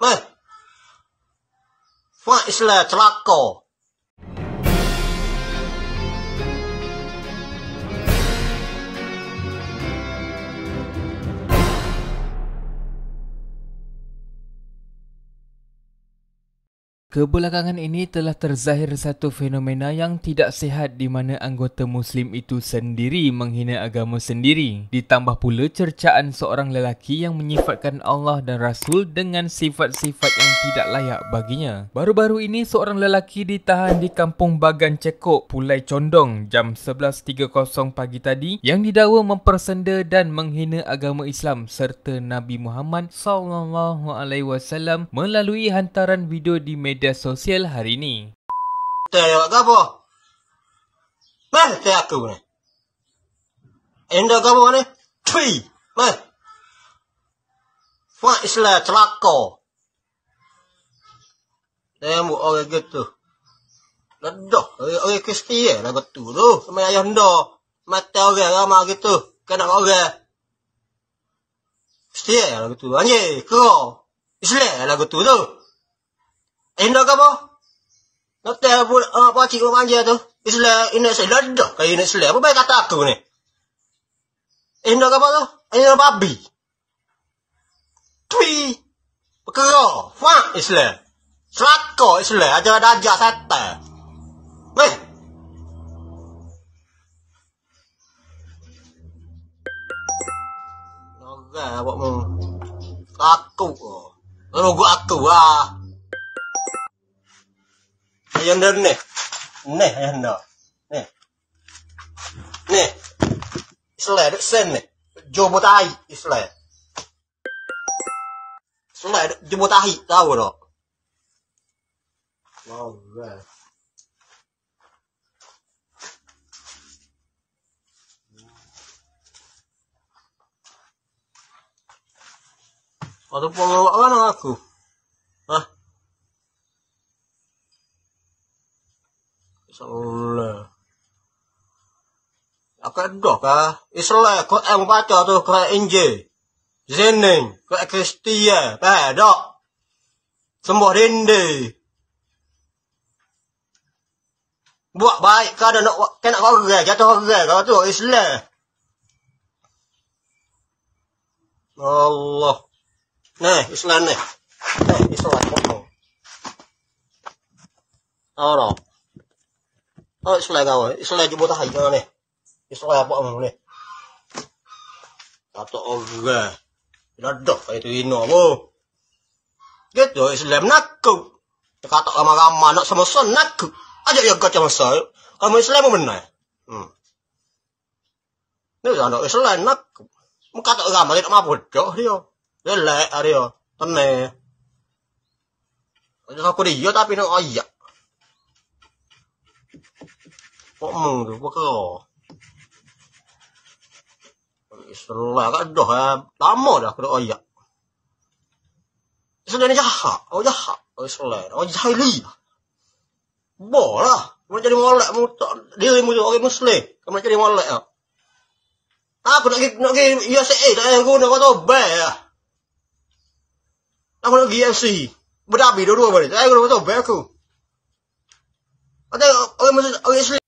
Mbah. Fa isla celaka. Kebelakangan ini telah terzahir satu fenomena yang tidak sihat di mana anggota Muslim itu sendiri menghina agama sendiri. Ditambah pula cercaan seorang lelaki yang menyifatkan Allah dan Rasul dengan sifat-sifat yang tidak layak baginya. Baru-baru ini seorang lelaki ditahan di kampung Bagan Cekok, Pulai Condong jam 11.30 pagi tadi yang didakwa mempersenda dan menghina agama Islam serta Nabi Muhammad SAW melalui hantaran video di media media sosial hari ini. Tanya awak apa? Mah, saya aku ni. Enda kamu ni? Tui! Mah! Fak islah celaka. Tanya mu orang gitu. Ledah. Orang kristi ya lah betul tu. Sama ayah anda. Mata orang ramah gitu. Kena orang. Kristi ya lah gitu. Anjir, kera. Islah lah gitu tu. Indo eh, ke apa? Hotel apa uh, ah, pak cik manja tu. Islam ini saya dah kayak ini Islam. Apa baik kata aku ni? Indo eh, ke apa tu? Ini eh, apa babi? Tui. Pekero. Fuck Islam. Serako Islam. Ajar dajah setan. Meh. Nogah awak mau. Takut. Rogo aku ah. 연대네. 네, 연나. 네. 네. Sled senne. Jobotai sled. Sled jobotai tawro. Wow, man. Ada pengelolaan aku. Insyaallah. Aku dah ha? ke Islam, aku yang baca tu ke NJ, Zening, ke Kristia, badak. Ha, Semua rindu. Buat baik ke ada nak kena horre, jatuh horre ke tu Islam. Allah. Nah, Islam ni. Nah, Islam. Oh, no. 哦，出来干活，一出来就不打海椒了，一出来不熬了，打到熬个，那都还得弄不？这都是冷那狗，这搞到阿妈阿妈那什么酸那狗，阿就要搞这么少，阿没出来不闷呢？嗯，那啥都一出来那狗，我搞到阿妈的阿妈不着的哟，这来阿的哟，他们，我就说过的药打遍了，哎呀！Pokemon oh, tu, kau. Istilah kat dah eh. Lama dah kau ayak. Sudah ni jahat. kau oh, jahat. kau oh, istilah. kau jahili. Lah. Boh lah. Kamu jadi molek. Dia yang muncul muslim. kau jadi molek lah. Aku nak pergi, nak pergi USA. Tak payah guna kau tau. Bear lah. Aku nak pergi UFC. Berdabi dua-dua balik. Tak payah guna kau tau. Bear aku. Kau tengok orang Islam.